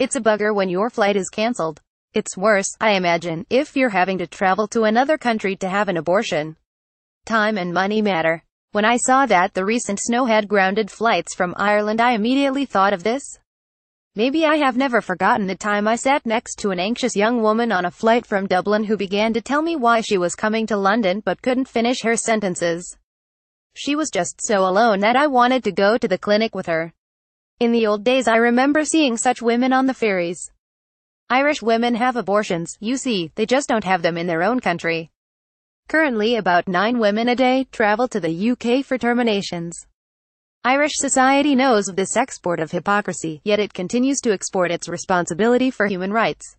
It's a bugger when your flight is cancelled. It's worse, I imagine, if you're having to travel to another country to have an abortion. Time and money matter. When I saw that the recent snow had grounded flights from Ireland I immediately thought of this. Maybe I have never forgotten the time I sat next to an anxious young woman on a flight from Dublin who began to tell me why she was coming to London but couldn't finish her sentences. She was just so alone that I wanted to go to the clinic with her. In the old days I remember seeing such women on the ferries. Irish women have abortions, you see, they just don't have them in their own country. Currently about 9 women a day travel to the UK for terminations. Irish society knows of this export of hypocrisy, yet it continues to export its responsibility for human rights.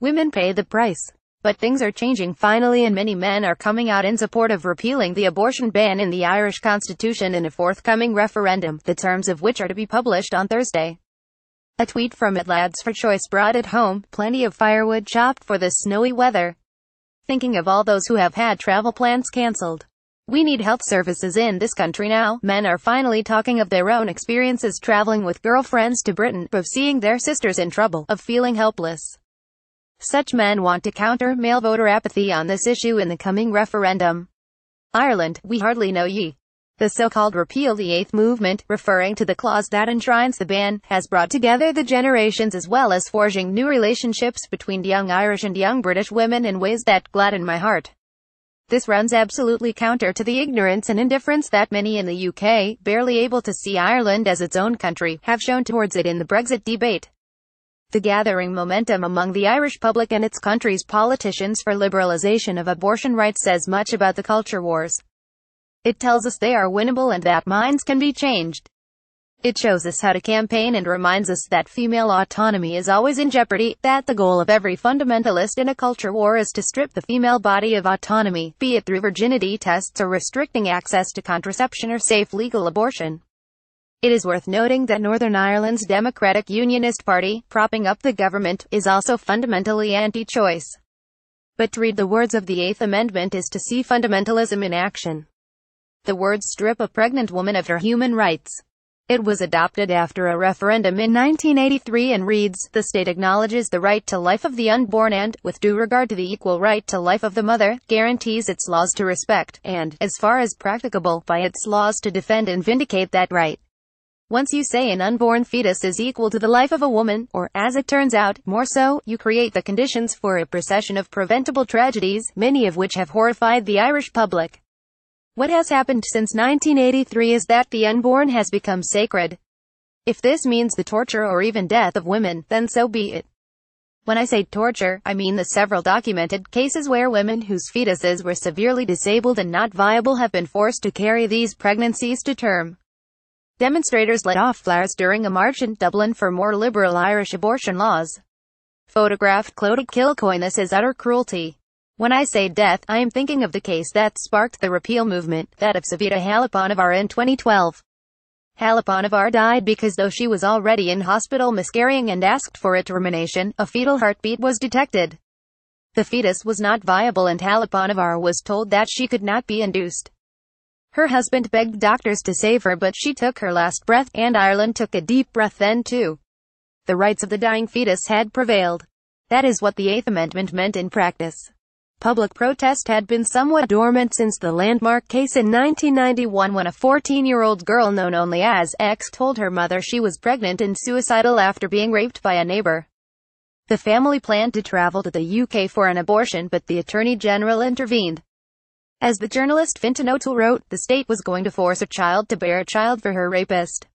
Women pay the price. But things are changing finally and many men are coming out in support of repealing the abortion ban in the Irish Constitution in a forthcoming referendum, the terms of which are to be published on Thursday. A tweet from it lads for choice brought it home, plenty of firewood chopped for the snowy weather. Thinking of all those who have had travel plans cancelled. We need health services in this country now. Men are finally talking of their own experiences traveling with girlfriends to Britain, of seeing their sisters in trouble, of feeling helpless. Such men want to counter male voter apathy on this issue in the coming referendum. Ireland, we hardly know ye. The so-called Repeal the Eighth movement, referring to the clause that enshrines the ban, has brought together the generations as well as forging new relationships between young Irish and young British women in ways that gladden my heart. This runs absolutely counter to the ignorance and indifference that many in the UK, barely able to see Ireland as its own country, have shown towards it in the Brexit debate. The gathering momentum among the Irish public and its country's politicians for liberalisation of abortion rights says much about the culture wars. It tells us they are winnable and that minds can be changed. It shows us how to campaign and reminds us that female autonomy is always in jeopardy, that the goal of every fundamentalist in a culture war is to strip the female body of autonomy, be it through virginity tests or restricting access to contraception or safe legal abortion. It is worth noting that Northern Ireland's Democratic Unionist Party, propping up the government, is also fundamentally anti-choice. But to read the words of the Eighth Amendment is to see fundamentalism in action. The words strip a pregnant woman of her human rights. It was adopted after a referendum in 1983 and reads, The state acknowledges the right to life of the unborn and, with due regard to the equal right to life of the mother, guarantees its laws to respect, and, as far as practicable, by its laws to defend and vindicate that right. Once you say an unborn fetus is equal to the life of a woman, or, as it turns out, more so, you create the conditions for a procession of preventable tragedies, many of which have horrified the Irish public. What has happened since 1983 is that the unborn has become sacred. If this means the torture or even death of women, then so be it. When I say torture, I mean the several documented cases where women whose fetuses were severely disabled and not viable have been forced to carry these pregnancies to term. Demonstrators lit off flares during a march in Dublin for more liberal Irish abortion laws. Photographed Clodagh Kilcoyne This is utter cruelty. When I say death, I am thinking of the case that sparked the repeal movement, that of Savita Halappanavar in 2012. Halappanavar died because though she was already in hospital miscarrying and asked for a termination, a fetal heartbeat was detected. The fetus was not viable and Halappanavar was told that she could not be induced. Her husband begged doctors to save her but she took her last breath, and Ireland took a deep breath then too. The rights of the dying fetus had prevailed. That is what the Eighth Amendment meant in practice. Public protest had been somewhat dormant since the landmark case in 1991 when a 14-year-old girl known only as X told her mother she was pregnant and suicidal after being raped by a neighbor. The family planned to travel to the UK for an abortion but the Attorney General intervened. As the journalist Vinton O'Toole wrote, the state was going to force a child to bear a child for her rapist.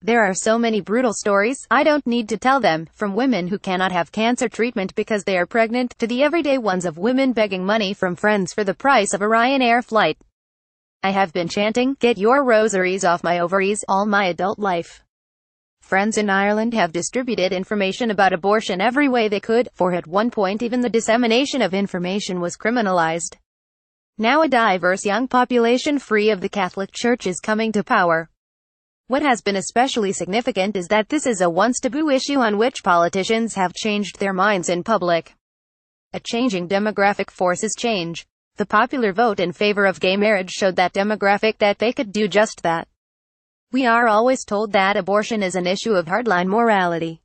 There are so many brutal stories, I don't need to tell them, from women who cannot have cancer treatment because they are pregnant, to the everyday ones of women begging money from friends for the price of a Ryanair flight. I have been chanting, get your rosaries off my ovaries, all my adult life. Friends in Ireland have distributed information about abortion every way they could, for at one point even the dissemination of information was criminalized. Now a diverse young population free of the Catholic Church is coming to power. What has been especially significant is that this is a once taboo issue on which politicians have changed their minds in public. A changing demographic forces change. The popular vote in favor of gay marriage showed that demographic that they could do just that. We are always told that abortion is an issue of hardline morality.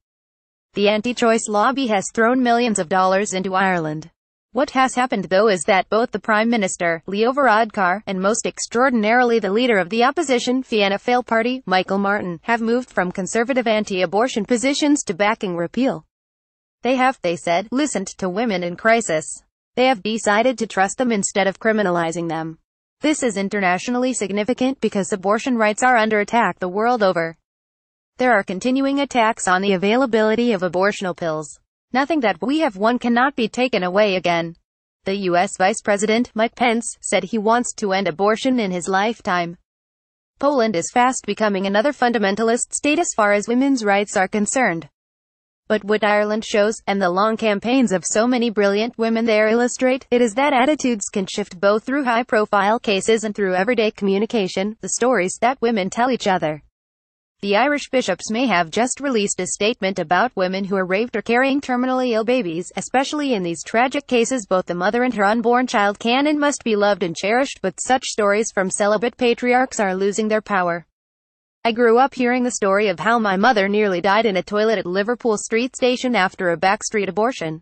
The anti-choice lobby has thrown millions of dollars into Ireland. What has happened though is that both the Prime Minister, Leo Varadkar, and most extraordinarily the leader of the opposition Fianna Fáil party, Michael Martin, have moved from conservative anti-abortion positions to backing repeal. They have, they said, listened to women in crisis. They have decided to trust them instead of criminalizing them. This is internationally significant because abortion rights are under attack the world over. There are continuing attacks on the availability of abortional pills. Nothing that we have won cannot be taken away again. The U.S. Vice President, Mike Pence, said he wants to end abortion in his lifetime. Poland is fast becoming another fundamentalist state as far as women's rights are concerned. But what Ireland shows, and the long campaigns of so many brilliant women there illustrate, it is that attitudes can shift both through high-profile cases and through everyday communication, the stories that women tell each other. The Irish bishops may have just released a statement about women who are raped or carrying terminally ill babies, especially in these tragic cases both the mother and her unborn child can and must be loved and cherished but such stories from celibate patriarchs are losing their power. I grew up hearing the story of how my mother nearly died in a toilet at Liverpool Street Station after a backstreet abortion.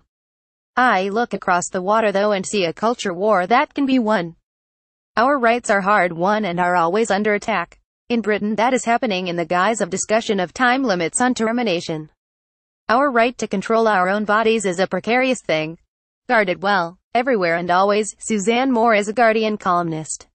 I look across the water though and see a culture war that can be won. Our rights are hard won and are always under attack. In Britain that is happening in the guise of discussion of time limits on termination. Our right to control our own bodies is a precarious thing. Guarded well, everywhere and always, Suzanne Moore is a Guardian columnist.